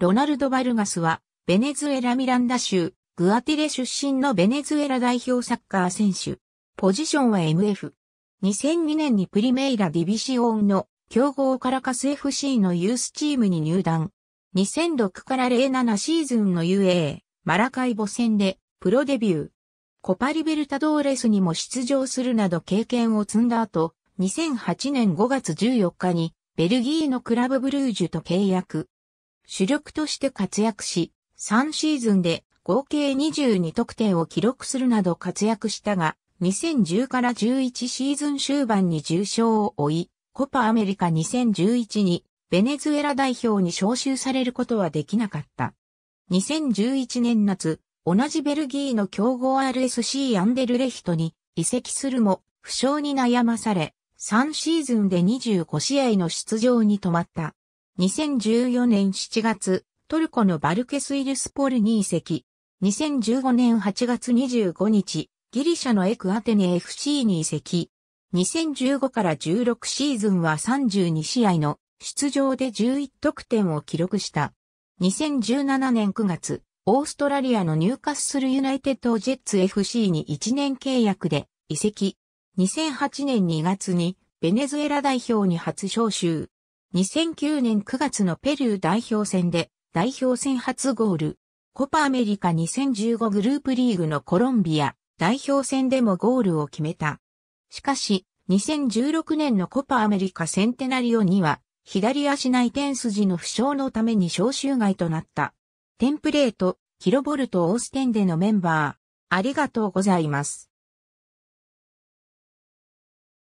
ロナルド・バルガスは、ベネズエラ・ミランダ州、グアティレ出身のベネズエラ代表サッカー選手。ポジションは MF。2002年にプリメイラ・ディビシオンの強豪カラカス FC のユースチームに入団。2006から07シーズンの UA、マラカイボ戦でプロデビュー。コパリベルタドーレスにも出場するなど経験を積んだ後、2008年5月14日にベルギーのクラブブルージュと契約。主力として活躍し、3シーズンで合計22得点を記録するなど活躍したが、2010から11シーズン終盤に重傷を負い、コパアメリカ2011にベネズエラ代表に招集されることはできなかった。2011年夏、同じベルギーの強豪 RSC アンデルレヒトに移籍するも、負傷に悩まされ、3シーズンで25試合の出場に止まった。2014年7月、トルコのバルケスイルスポルに移籍。2015年8月25日、ギリシャのエクアテネ FC に移籍。2015から16シーズンは32試合の出場で11得点を記録した。2017年9月、オーストラリアのニューカッスルユナイテッドジェッツ FC に1年契約で移籍。2008年2月にベネズエラ代表に初招集。2009年9月のペルー代表戦で代表戦初ゴール。コパアメリカ2015グループリーグのコロンビア代表戦でもゴールを決めた。しかし、2016年のコパアメリカセンテナリオには、左足内転筋の負傷のために招集外となった。テンプレート、キロボルト・オーステンでのメンバー。ありがとうございます。